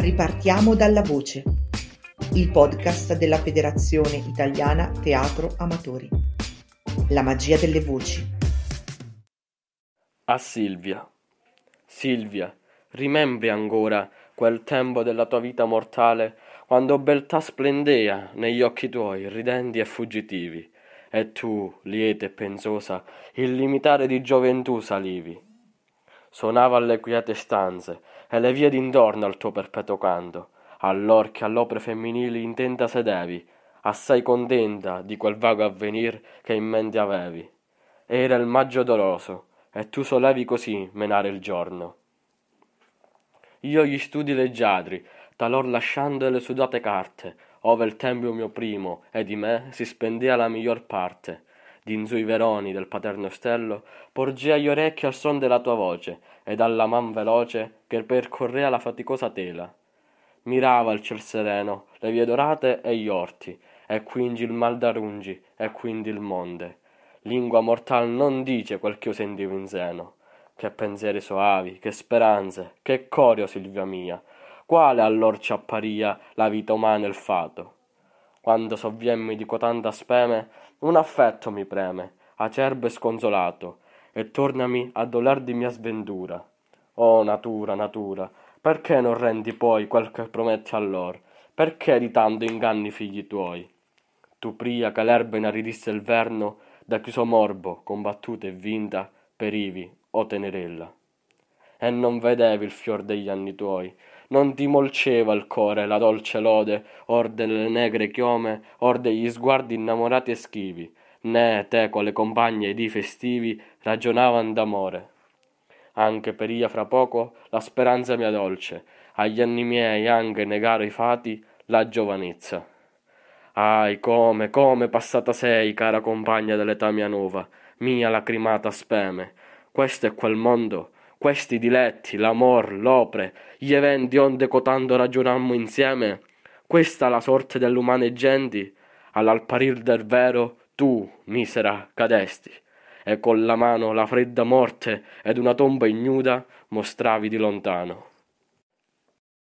Ripartiamo dalla voce, il podcast della Federazione Italiana Teatro Amatori. La magia delle voci. A Silvia. Silvia, rimembri ancora quel tempo della tua vita mortale quando beltà splendea negli occhi tuoi ridenti e fuggitivi e tu, lieta e pensosa, il limitare di gioventù salivi sonava alle quiete stanze e le vie d'intorno al tuo perpetuo canto allor che all'opre femminili intenta sedevi assai contenta di quel vago avvenir che in mente avevi era il maggio doloroso e tu solevi così menare il giorno io gli studi leggiadri talor lasciando le sudate carte ove il tempo mio primo e di me si spendea la miglior parte d'inzui veroni del paterno ostello porgea gli orecchi al son della tua voce ed alla man veloce che percorrea la faticosa tela mirava il ciel sereno le vie dorate e gli orti e quindi il mal d'arungi e quindi il monde lingua mortal non dice quel ch'io sentivo in seno che pensieri soavi che speranze che corio silvia mia quale allor ci apparia la vita umana e il fato quando sovviemmi di cotanta speme, un affetto mi preme, acerbo e sconsolato, e tornami a dolar di mia sventura. Oh natura, natura, perché non rendi poi quel che prometti allor? Perché di tanto inganni figli tuoi? Tu pria che l'erba inaridisse il verno, da chiuso morbo, combattuta e vinta, perivi, o tenerella. E non vedevi il fior degli anni tuoi, non ti molceva il core la dolce lode or delle negre chiome or degli sguardi innamorati e schivi né te con le compagne di festivi ragionavan d'amore anche per ia fra poco la speranza mia dolce agli anni miei anche negaro i fati la giovanezza ahi come come passata sei cara compagna dell'età mia nuova mia lacrimata speme questo è quel mondo questi diletti, l'amor, l'opre, gli eventi onde cotando ragionammo insieme, questa la sorte dell'umane genti, all'alparir del vero tu, misera, cadesti, e con la mano la fredda morte ed una tomba ignuda mostravi di lontano.